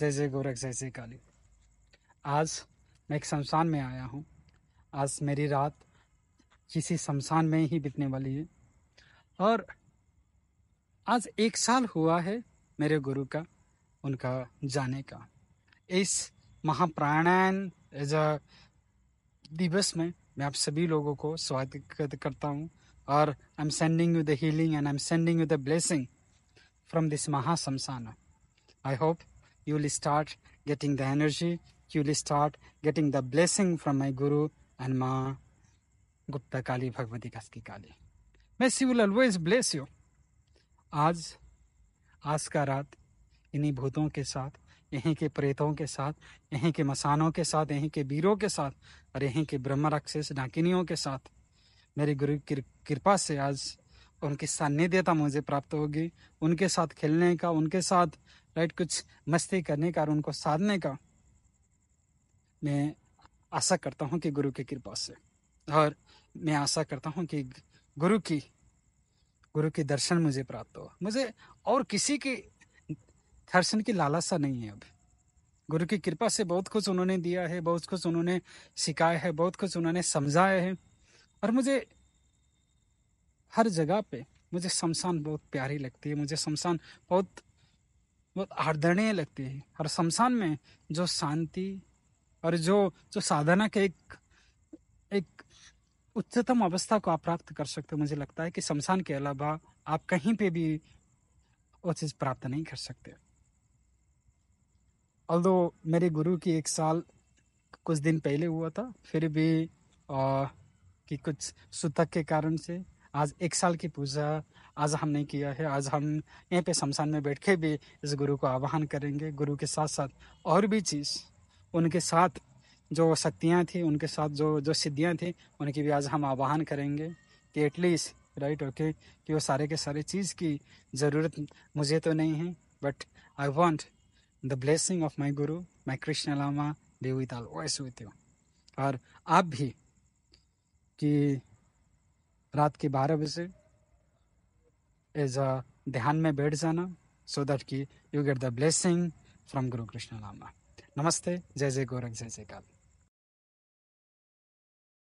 जय जय गोरख जय जय काली आज मैं एक शमशान में आया हूँ आज मेरी रात किसी शमशान में ही बीतने वाली है और आज एक साल हुआ है मेरे गुरु का उनका जाने का इस महाप्राणायण एज अ दिवस में मैं आप सभी लोगों को स्वागत करता हूँ और I am sending you the healing and I am sending you the blessing from this महाशमशान I hope you will start getting the energy, you will start getting the blessing from my Guru and Ma Gupta Kali Bhagavati Kaski Kali. May she will always bless you. आज आज का रात इन्हीं भूतों के साथ यहीं के प्रेतों के साथ यहीं के मसानों के साथ यहीं के वीरों के साथ और यहीं के ब्रह्म राक्षस डाकिनियों के साथ मेरे गुरु की कृपा से आज उनकी सान्निध्यता मुझे प्राप्त होगी उनके साथ खेलने का उनके साथ राइट कुछ मस्ती करने का और उनको साधने का मैं आशा करता हूँ कि गुरु की कृपा से और मैं आशा करता हूँ कि गुरु की गुरु के दर्शन मुझे प्राप्त हो मुझे और किसी के दर्शन की लालसा नहीं है अब गुरु की कृपा से बहुत कुछ उन्होंने दिया है बहुत कुछ उन्होंने सिखाया है बहुत कुछ उन्होंने समझाया है और मुझे हर जगह पे मुझे शमशान बहुत प्यारी लगती है मुझे शमशान बहुत बहुत आदरणीय लगती है और शमशान में जो शांति और जो जो साधना के एक एक उच्चतम अवस्था को आप प्राप्त कर सकते हो मुझे लगता है कि शमशान के अलावा आप कहीं पे भी वो चीज़ प्राप्त नहीं कर सकते ऑल्दो मेरे गुरु की एक साल कुछ दिन पहले हुआ था फिर भी आ, कि कुछ सुतक के कारण से आज एक साल की पूजा आज हमने किया है आज हम यहाँ पे शमशान में बैठ के भी इस गुरु को आह्वान करेंगे गुरु के साथ साथ और भी चीज़ उनके साथ जो शक्तियाँ थी उनके साथ जो जो सिद्धियाँ थी उनकी भी आज हम आह्वान करेंगे कि एटलीस्ट राइट ओके कि वो सारे के सारे चीज़ की ज़रूरत मुझे तो नहीं है but I want the blessing of my guru my Krishna Lama देवी ताल विथ यू और आप भी कि रात के बारह बजे एज अ ध्यान में बैठ जाना सो दैट की you get the blessing from guru Krishna Lama नमस्ते जय जय गोरख जय जय काली